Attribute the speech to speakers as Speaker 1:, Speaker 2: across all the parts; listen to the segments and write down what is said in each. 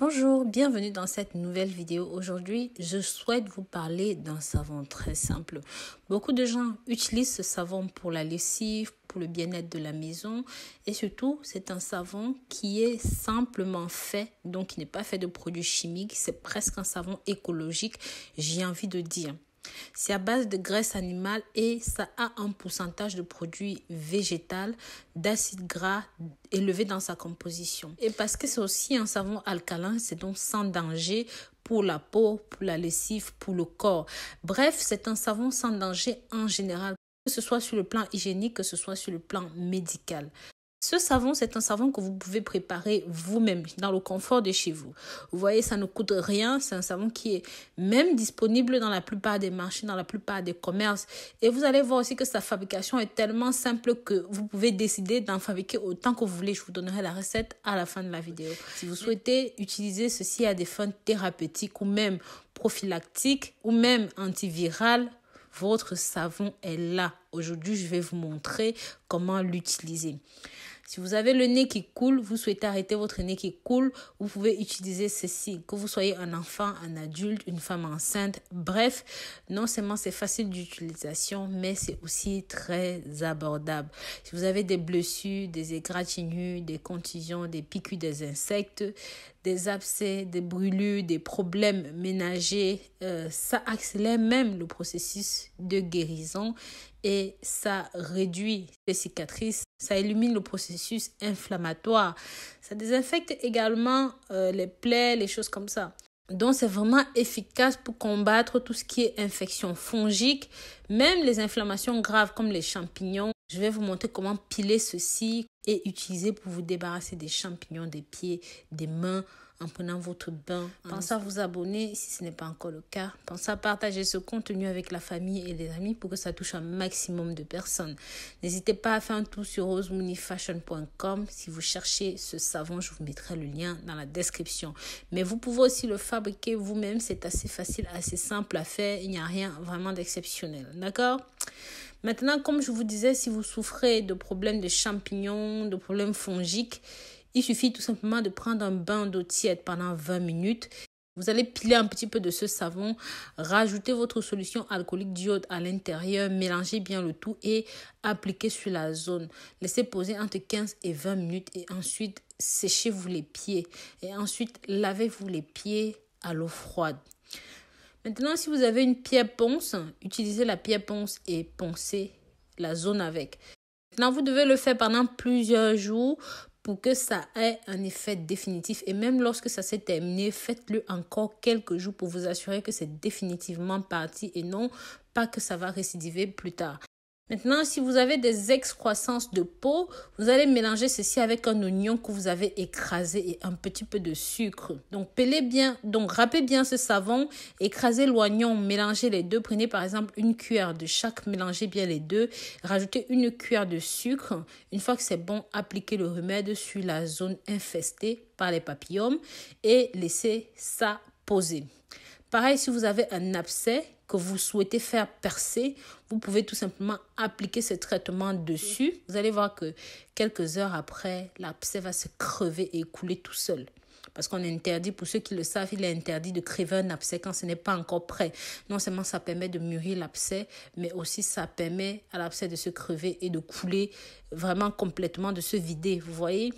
Speaker 1: Bonjour, bienvenue dans cette nouvelle vidéo. Aujourd'hui, je souhaite vous parler d'un savon très simple. Beaucoup de gens utilisent ce savon pour la lessive, pour le bien-être de la maison et surtout, c'est un savon qui est simplement fait, donc qui n'est pas fait de produits chimiques. C'est presque un savon écologique, j'ai envie de dire. C'est à base de graisse animale et ça a un pourcentage de produits végétal, d'acides gras élevé dans sa composition. Et parce que c'est aussi un savon alcalin, c'est donc sans danger pour la peau, pour la lessive, pour le corps. Bref, c'est un savon sans danger en général, que ce soit sur le plan hygiénique, que ce soit sur le plan médical. Ce savon, c'est un savon que vous pouvez préparer vous-même dans le confort de chez vous. Vous voyez, ça ne coûte rien. C'est un savon qui est même disponible dans la plupart des marchés, dans la plupart des commerces. Et vous allez voir aussi que sa fabrication est tellement simple que vous pouvez décider d'en fabriquer autant que vous voulez. Je vous donnerai la recette à la fin de la vidéo. Si vous souhaitez utiliser ceci à des fins thérapeutiques ou même prophylactiques ou même antivirales, votre savon est là. Aujourd'hui, je vais vous montrer comment l'utiliser. Si vous avez le nez qui coule, vous souhaitez arrêter votre nez qui coule, vous pouvez utiliser ceci, que vous soyez un enfant, un adulte, une femme enceinte. Bref, non seulement c'est facile d'utilisation, mais c'est aussi très abordable. Si vous avez des blessures, des égratignures, des contusions, des piqûres des insectes, des abcès, des brûlures, des problèmes ménagers. Euh, ça accélère même le processus de guérison et ça réduit les cicatrices, ça élimine le processus inflammatoire, ça désinfecte également euh, les plaies, les choses comme ça. Donc c'est vraiment efficace pour combattre tout ce qui est infection fongique, même les inflammations graves comme les champignons, je vais vous montrer comment piler ceci et utiliser pour vous débarrasser des champignons des pieds, des mains en prenant votre bain. Pensez à vous abonner si ce n'est pas encore le cas. Pensez à partager ce contenu avec la famille et les amis pour que ça touche un maximum de personnes. N'hésitez pas à faire un tour sur rosemooneyfashion.com. Si vous cherchez ce savon, je vous mettrai le lien dans la description. Mais vous pouvez aussi le fabriquer vous-même. C'est assez facile, assez simple à faire. Il n'y a rien vraiment d'exceptionnel. D'accord Maintenant, comme je vous disais, si vous souffrez de problèmes de champignons, de problèmes fongiques, il suffit tout simplement de prendre un bain d'eau tiède pendant 20 minutes. Vous allez piler un petit peu de ce savon, rajouter votre solution alcoolique d'iode à l'intérieur, mélanger bien le tout et appliquer sur la zone. Laissez poser entre 15 et 20 minutes et ensuite séchez-vous les pieds. Et ensuite, lavez-vous les pieds à l'eau froide. Maintenant, si vous avez une pierre ponce, utilisez la pierre ponce et poncez la zone avec. Maintenant, vous devez le faire pendant plusieurs jours pour que ça ait un effet définitif. Et même lorsque ça s'est terminé, faites-le encore quelques jours pour vous assurer que c'est définitivement parti et non pas que ça va récidiver plus tard. Maintenant, si vous avez des excroissances de peau, vous allez mélanger ceci avec un oignon que vous avez écrasé et un petit peu de sucre. Donc, pelez bien, donc râpez bien ce savon, écrasez l'oignon, mélangez les deux. Prenez par exemple une cuillère de chaque, mélangez bien les deux. Rajoutez une cuillère de sucre. Une fois que c'est bon, appliquez le remède sur la zone infestée par les papillons et laissez ça poser. Pareil, si vous avez un abcès que vous souhaitez faire percer, vous pouvez tout simplement appliquer ce traitement dessus. Vous allez voir que quelques heures après, l'abcès va se crever et couler tout seul. Parce qu'on interdit, pour ceux qui le savent, il est interdit de crever un abcès quand ce n'est pas encore prêt. Non seulement ça permet de mûrir l'abcès, mais aussi ça permet à l'abcès de se crever et de couler vraiment complètement, de se vider. Vous voyez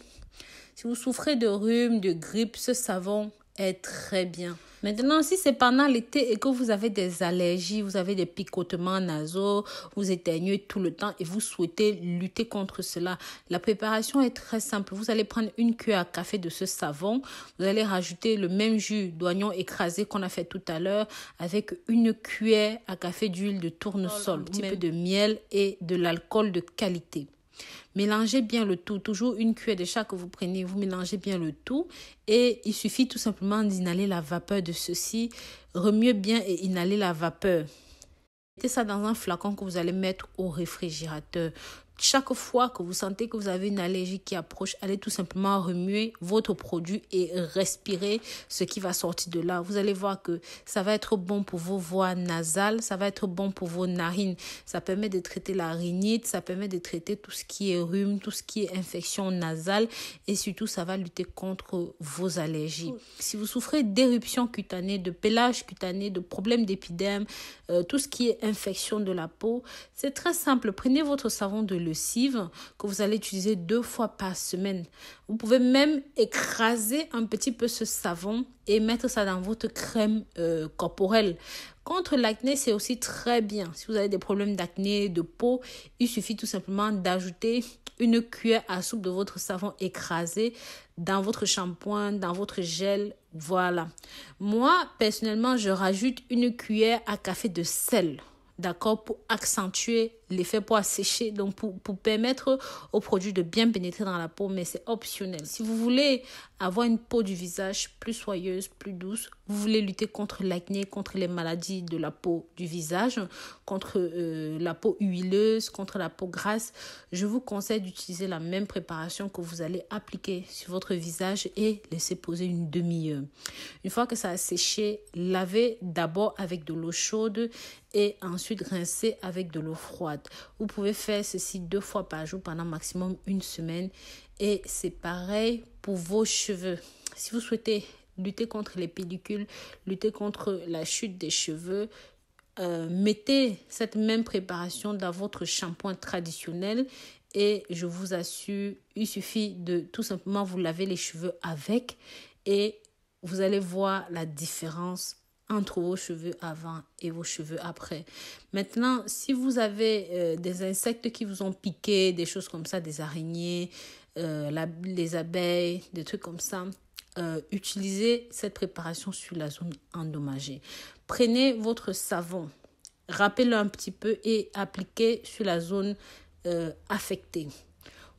Speaker 1: si vous souffrez de rhume, de grippe, ce savon eh, très bien. Maintenant, si c'est pendant l'été et que vous avez des allergies, vous avez des picotements nasaux, vous éteignez tout le temps et vous souhaitez lutter contre cela, la préparation est très simple. Vous allez prendre une cuillère à café de ce savon, vous allez rajouter le même jus d'oignon écrasé qu'on a fait tout à l'heure avec une cuillère à café d'huile de tournesol, oh un petit peu de miel et de l'alcool de qualité. Mélangez bien le tout, toujours une cuillère de chat que vous prenez, vous mélangez bien le tout et il suffit tout simplement d'inhaler la vapeur de ceci. Remuez bien et inhalez la vapeur. Mettez ça dans un flacon que vous allez mettre au réfrigérateur. Chaque fois que vous sentez que vous avez une allergie qui approche, allez tout simplement remuer votre produit et respirer ce qui va sortir de là. Vous allez voir que ça va être bon pour vos voies nasales, ça va être bon pour vos narines. Ça permet de traiter la rhinite, ça permet de traiter tout ce qui est rhume, tout ce qui est infection nasale et surtout ça va lutter contre vos allergies. Si vous souffrez d'éruption cutanée, de pelage cutané, de problèmes d'épiderme, euh, tout ce qui est infection de la peau, c'est très simple. Prenez votre savon de que vous allez utiliser deux fois par semaine. Vous pouvez même écraser un petit peu ce savon et mettre ça dans votre crème euh, corporelle. Contre l'acné, c'est aussi très bien. Si vous avez des problèmes d'acné, de peau, il suffit tout simplement d'ajouter une cuillère à soupe de votre savon écrasé dans votre shampoing, dans votre gel. Voilà. Moi, personnellement, je rajoute une cuillère à café de sel, d'accord, pour accentuer les fait pour assécher, donc pour, permettre au produit de bien pénétrer dans la peau, mais c'est optionnel. Si vous voulez avoir une peau du visage plus soyeuse, plus douce, vous voulez lutter contre l'acné, contre les maladies de la peau du visage, contre euh, la peau huileuse, contre la peau grasse, je vous conseille d'utiliser la même préparation que vous allez appliquer sur votre visage et laisser poser une demi-heure. Une fois que ça a séché, lavez d'abord avec de l'eau chaude et ensuite rincez avec de l'eau froide. Vous pouvez faire ceci deux fois par jour pendant maximum une semaine. Et c'est pareil pour vos cheveux. Si vous souhaitez lutter contre les pellicules, lutter contre la chute des cheveux, euh, mettez cette même préparation dans votre shampoing traditionnel et je vous assure, il suffit de tout simplement vous laver les cheveux avec et vous allez voir la différence entre vos cheveux avant et vos cheveux après. Maintenant, si vous avez euh, des insectes qui vous ont piqué, des choses comme ça, des araignées, euh, les abeilles, des trucs comme ça, euh, utilisez cette préparation sur la zone endommagée. Prenez votre savon, râpez-le un petit peu et appliquez sur la zone affectée.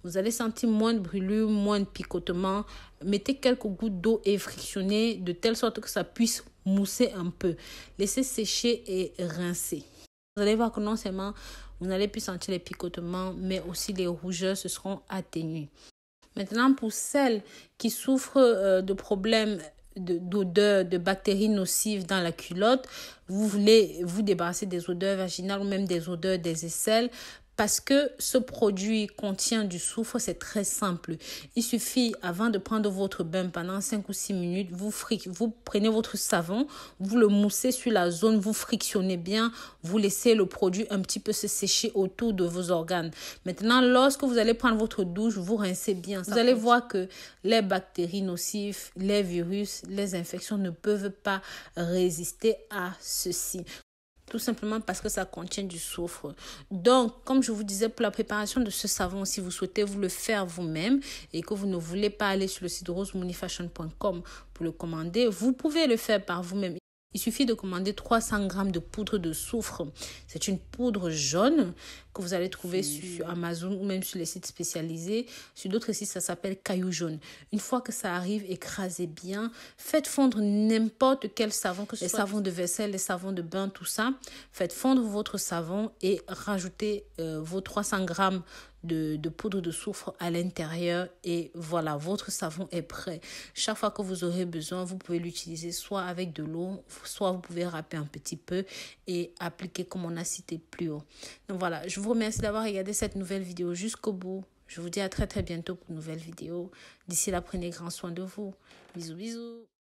Speaker 1: Vous allez sentir moins de brûlure, moins de picotement. Mettez quelques gouttes d'eau et frictionnez de telle sorte que ça puisse mousser un peu. Laissez sécher et rincer. Vous allez voir que non seulement vous n'allez plus sentir les picotements, mais aussi les rougeurs se seront atténuées. Maintenant, pour celles qui souffrent euh, de problèmes d'odeur de bactéries nocives dans la culotte, vous voulez vous débarrasser des odeurs vaginales ou même des odeurs des aisselles, parce que ce produit contient du soufre, c'est très simple. Il suffit, avant de prendre votre bain pendant 5 ou 6 minutes, vous, vous prenez votre savon, vous le moussez sur la zone, vous frictionnez bien, vous laissez le produit un petit peu se sécher autour de vos organes. Maintenant, lorsque vous allez prendre votre douche, vous rincez bien. Vous allez voir que les bactéries nocives, les virus, les infections ne peuvent pas résister à ceci tout simplement parce que ça contient du soufre. Donc, comme je vous disais, pour la préparation de ce savon, si vous souhaitez vous le faire vous-même et que vous ne voulez pas aller sur le site rosemoneyfashion.com pour le commander, vous pouvez le faire par vous-même. Il suffit de commander 300 grammes de poudre de soufre. C'est une poudre jaune que vous allez trouver sur Amazon ou même sur les sites spécialisés. Sur d'autres sites, ça s'appelle caillou jaune. Une fois que ça arrive, écrasez bien. Faites fondre n'importe quel savon, que ce les savons de vaisselle, les savons de bain, tout ça. Faites fondre votre savon et rajoutez euh, vos 300 grammes de, poudre de soufre à l'intérieur et voilà, votre savon est prêt. Chaque fois que vous aurez besoin, vous pouvez l'utiliser soit avec de l'eau, soit vous pouvez râper un petit peu et appliquer comme on a cité plus haut. Donc voilà, je vous remercie d'avoir regardé cette nouvelle vidéo jusqu'au bout. Je vous dis à très très bientôt pour une nouvelle vidéo. D'ici là, prenez grand soin de vous. Bisous bisous.